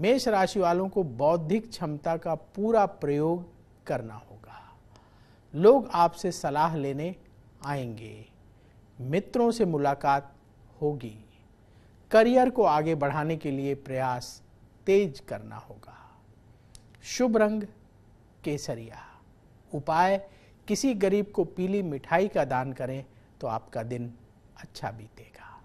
मेष राशि वालों को बौद्धिक क्षमता का पूरा प्रयोग करना होगा लोग आपसे सलाह लेने आएंगे मित्रों से मुलाकात होगी करियर को आगे बढ़ाने के लिए प्रयास तेज करना होगा शुभ रंग केसरिया उपाय किसी गरीब को पीली मिठाई का दान करें तो आपका दिन अच्छा बीतेगा